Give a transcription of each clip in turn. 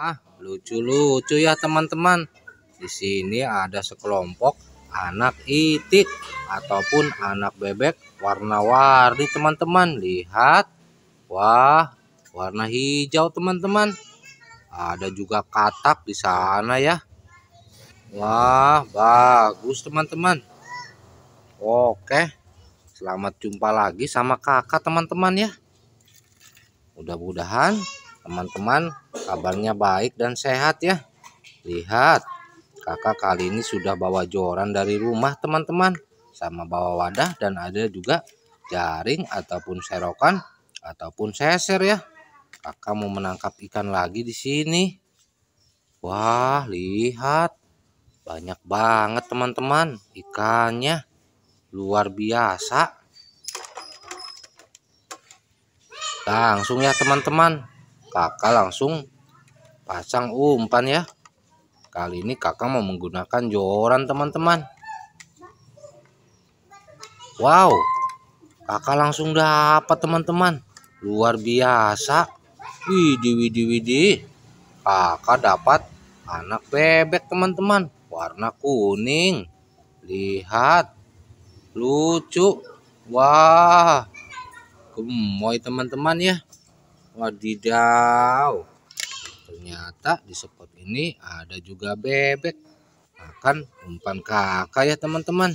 Ah, lucu-lucu ya teman-teman. Di sini ada sekelompok anak itik ataupun anak bebek warna-warni teman-teman. Lihat. Wah, warna hijau teman-teman. Ada juga katak di sana ya. Wah, bagus teman-teman. Oke. Selamat jumpa lagi sama kakak teman-teman ya. Mudah-mudahan Teman-teman, kabarnya baik dan sehat ya. Lihat, kakak kali ini sudah bawa joran dari rumah teman-teman. Sama bawa wadah dan ada juga jaring ataupun serokan ataupun seser ya. Kakak mau menangkap ikan lagi di sini. Wah, lihat. Banyak banget teman-teman ikannya. Luar biasa. Langsung ya teman-teman kakak langsung pasang umpan ya kali ini kakak mau menggunakan joran teman-teman wow kakak langsung dapat teman-teman luar biasa Widi Widi Widi. kakak dapat anak bebek teman-teman warna kuning lihat lucu wah gemoy teman-teman ya wadidaw ternyata di spot ini ada juga bebek akan umpan kakak ya teman-teman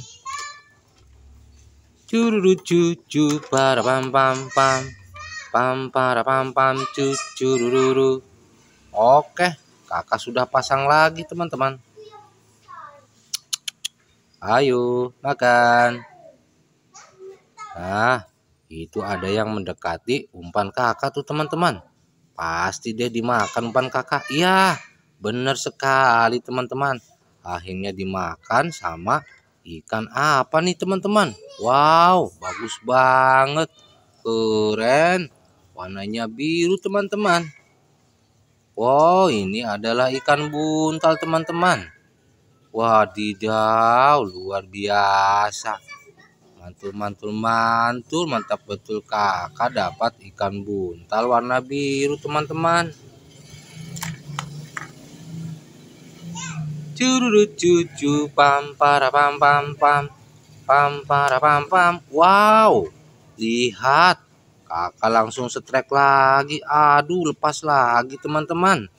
cururu cucu para pam pam pam pam para pam pam cucu rururu oke kakak sudah pasang lagi teman-teman ayo makan nah itu ada yang mendekati umpan kakak tuh teman-teman pasti dia dimakan umpan kakak iya bener sekali teman-teman akhirnya dimakan sama ikan apa nih teman-teman wow bagus banget keren warnanya biru teman-teman wow ini adalah ikan buntal teman-teman wadidaw luar biasa mantul mantul mantul mantap betul kakak dapat ikan buntal warna biru teman-teman cururu cucu pam para pam pam pam pam para pam pam wow lihat kakak langsung setrek lagi aduh lepas lagi teman-teman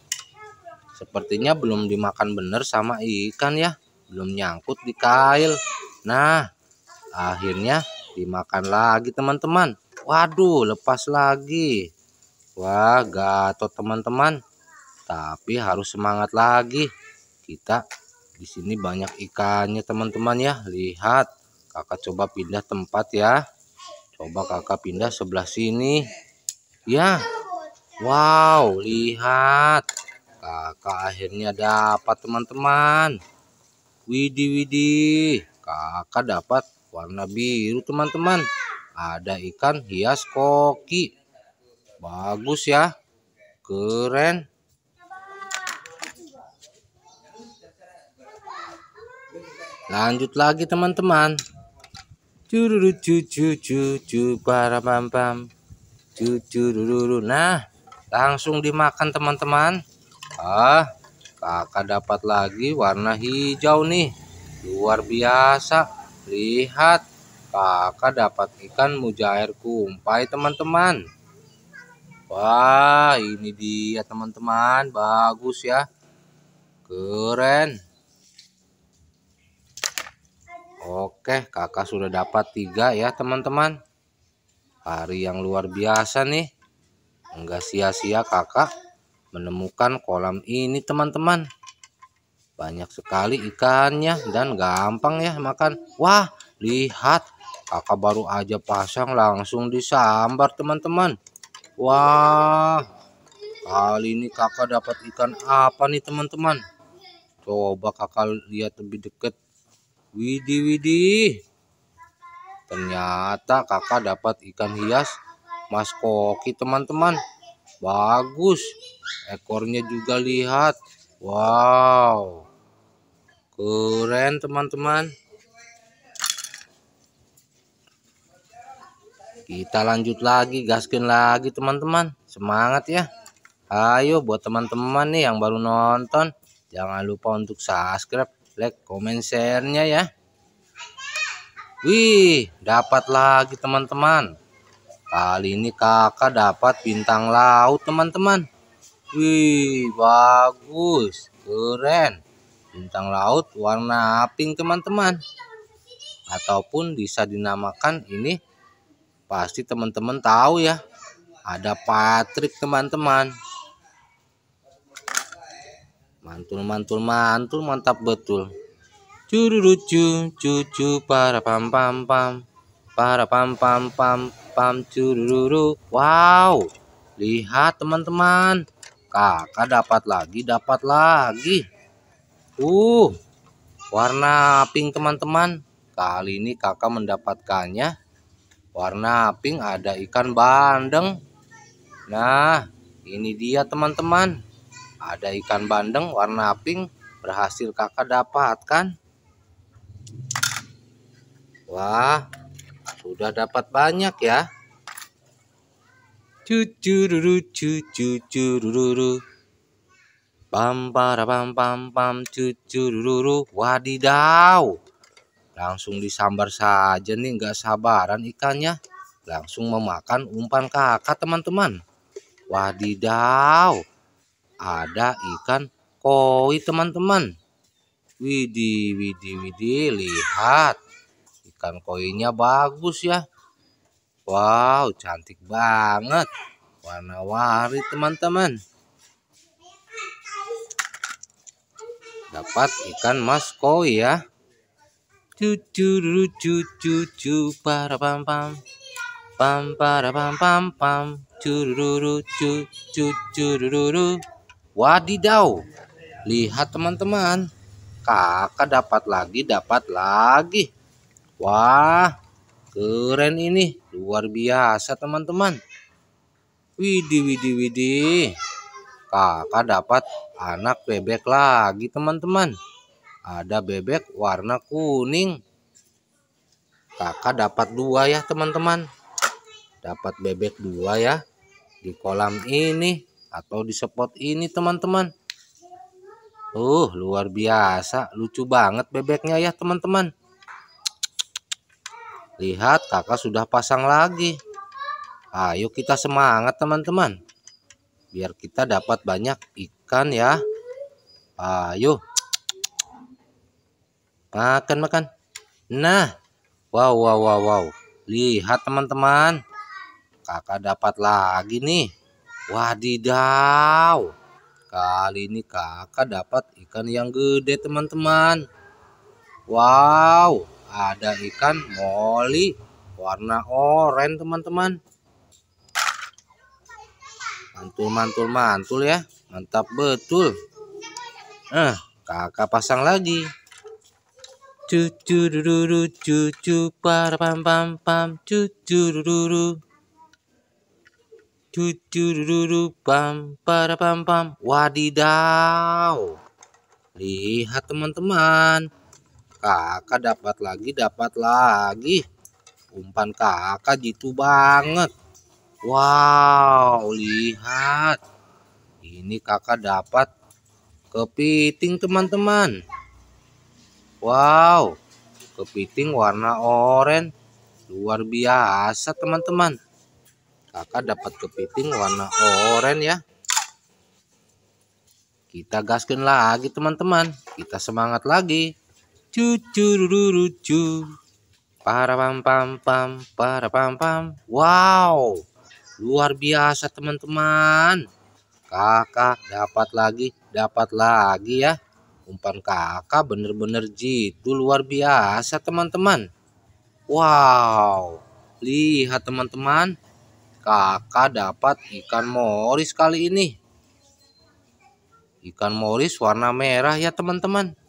sepertinya belum dimakan bener sama ikan ya belum nyangkut di kail nah akhirnya dimakan lagi teman-teman waduh lepas lagi wah gatot teman-teman tapi harus semangat lagi kita di sini banyak ikannya teman-teman ya lihat kakak coba pindah tempat ya coba kakak pindah sebelah sini ya wow lihat kakak akhirnya dapat teman-teman widih widih kakak dapat warna biru teman-teman ada ikan hias koki bagus ya keren lanjut lagi teman-teman cururu cucu cucu para pam cucu cucu nah langsung dimakan teman-teman ah kakak dapat lagi warna hijau nih luar biasa Lihat, kakak dapat ikan mujair kumpai teman-teman. Wah, ini dia teman-teman. Bagus ya. Keren. Oke, kakak sudah dapat tiga ya teman-teman. Hari yang luar biasa nih. Enggak sia-sia kakak menemukan kolam ini teman-teman. Banyak sekali ikannya dan gampang ya makan. Wah, lihat. Kakak baru aja pasang langsung disambar teman-teman. Wah, kali ini kakak dapat ikan apa nih teman-teman? Coba kakak lihat lebih deket Widi Widi Ternyata kakak dapat ikan hias mas koki teman-teman. Bagus. Ekornya juga lihat Wow. Keren teman-teman. Kita lanjut lagi, gaskin lagi teman-teman. Semangat ya. Ayo buat teman-teman nih yang baru nonton, jangan lupa untuk subscribe, like, comment, share-nya ya. Wih, dapat lagi teman-teman. Kali ini kakak dapat bintang laut teman-teman. Wih, bagus. Keren. Bintang laut warna pink, teman-teman. Ataupun bisa dinamakan ini pasti teman-teman tahu ya. Ada Patrick, teman-teman. Mantul, mantul, mantul, mantap betul. Curu-curu, cucu para pam pam pam para pam pam pam pam cururu. Wow. Lihat teman-teman kakak dapat lagi dapat lagi uh warna pink teman-teman kali ini kakak mendapatkannya warna pink ada ikan bandeng nah ini dia teman-teman ada ikan bandeng warna pink berhasil kakak dapatkan wah sudah dapat banyak ya Cucururu cucururu. Pam para pam pam pam cucururu. Wadidaw. Langsung disambar saja nih nggak sabaran ikannya. Langsung memakan umpan kakak teman-teman. Wadidaw. Ada ikan koi teman-teman. widi widi widi lihat. Ikan koinnya bagus ya Wow, cantik banget. Warna-warni teman-teman. Dapat ikan mas koi ya. Cucu cucu cucu para pam pam. Pam para pam pam pam. Cururu cucu cururu. Wadidaw. Lihat teman-teman. Kakak dapat lagi, dapat lagi. Wah, keren ini. Luar biasa teman-teman. Widi Widi Widi. Kakak dapat anak bebek lagi teman-teman. Ada bebek warna kuning. Kakak dapat dua ya teman-teman. Dapat bebek dua ya. Di kolam ini atau di spot ini teman-teman. Uh, luar biasa. Lucu banget bebeknya ya teman-teman. Lihat kakak sudah pasang lagi. Ayo kita semangat teman-teman. Biar kita dapat banyak ikan ya. Ayo. Makan makan. Nah. Wow wow wow wow. Lihat teman-teman. Kakak dapat lagi nih. Wadidaw. Kali ini kakak dapat ikan yang gede teman-teman. Wow ada ikan molly warna oranye teman-teman mantul mantul mantul ya mantap betul eh kakak pasang lagi cucu dururu cucu para pam pam pam cucu dururu cucu dururu pam para pam pam wadidaw lihat teman-teman kakak dapat lagi dapat lagi umpan kakak gitu banget wow lihat ini kakak dapat kepiting teman-teman wow kepiting warna oranye luar biasa teman-teman kakak dapat kepiting warna oranye ya kita gaskan lagi teman-teman kita semangat lagi cucururucu para pam pam pam para pam pam wow luar biasa teman-teman kakak dapat lagi dapat lagi ya umpan kakak bener-bener jitu luar biasa teman-teman wow lihat teman-teman kakak dapat ikan moris kali ini ikan moris warna merah ya teman-teman